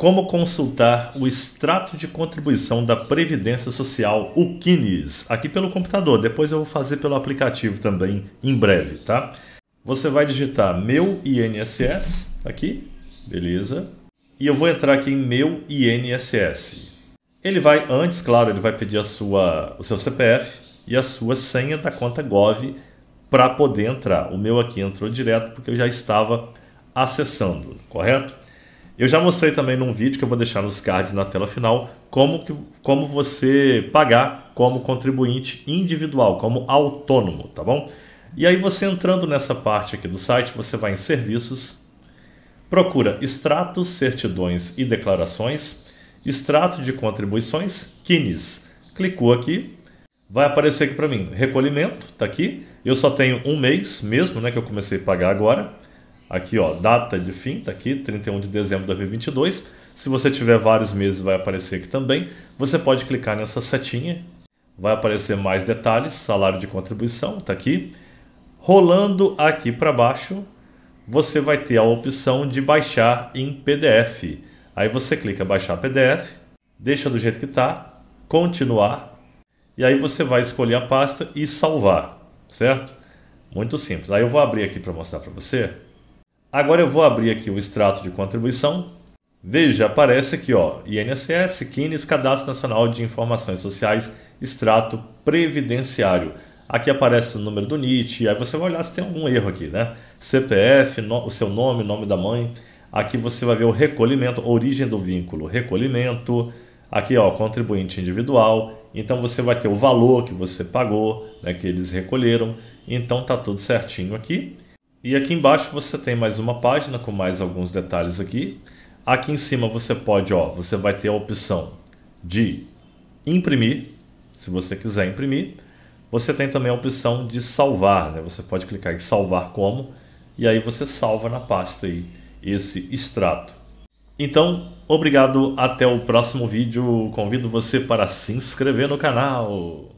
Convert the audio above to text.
Como consultar o extrato de contribuição da Previdência Social, o CINES, aqui pelo computador. Depois eu vou fazer pelo aplicativo também em breve, tá? Você vai digitar meu INSS aqui, beleza? E eu vou entrar aqui em meu INSS. Ele vai antes, claro, ele vai pedir a sua, o seu CPF e a sua senha da conta Gov para poder entrar. O meu aqui entrou direto porque eu já estava acessando, correto? Eu já mostrei também num vídeo que eu vou deixar nos cards na tela final como, que, como você pagar como contribuinte individual, como autônomo, tá bom? E aí você entrando nessa parte aqui do site, você vai em serviços, procura extratos, certidões e declarações, extrato de contribuições, KINES. Clicou aqui, vai aparecer aqui para mim, recolhimento, tá aqui. Eu só tenho um mês mesmo, né, que eu comecei a pagar agora. Aqui, ó, data de fim, tá aqui, 31 de dezembro de 2022. Se você tiver vários meses, vai aparecer aqui também. Você pode clicar nessa setinha, vai aparecer mais detalhes, salário de contribuição, tá aqui. Rolando aqui para baixo, você vai ter a opção de baixar em PDF. Aí você clica baixar PDF, deixa do jeito que tá, continuar, e aí você vai escolher a pasta e salvar, certo? Muito simples. Aí eu vou abrir aqui para mostrar para você. Agora eu vou abrir aqui o extrato de contribuição. Veja, aparece aqui, ó, INSS, CINES, Cadastro Nacional de Informações Sociais, extrato previdenciário. Aqui aparece o número do NIT, aí você vai olhar se tem algum erro aqui, né? CPF, no, o seu nome, nome da mãe. Aqui você vai ver o recolhimento, origem do vínculo, recolhimento. Aqui, ó, contribuinte individual. Então você vai ter o valor que você pagou, né, que eles recolheram. Então tá tudo certinho aqui. E aqui embaixo você tem mais uma página com mais alguns detalhes aqui. Aqui em cima você pode, ó, você vai ter a opção de imprimir, se você quiser imprimir. Você tem também a opção de salvar, né? Você pode clicar em salvar como e aí você salva na pasta aí esse extrato. Então, obrigado, até o próximo vídeo. Convido você para se inscrever no canal.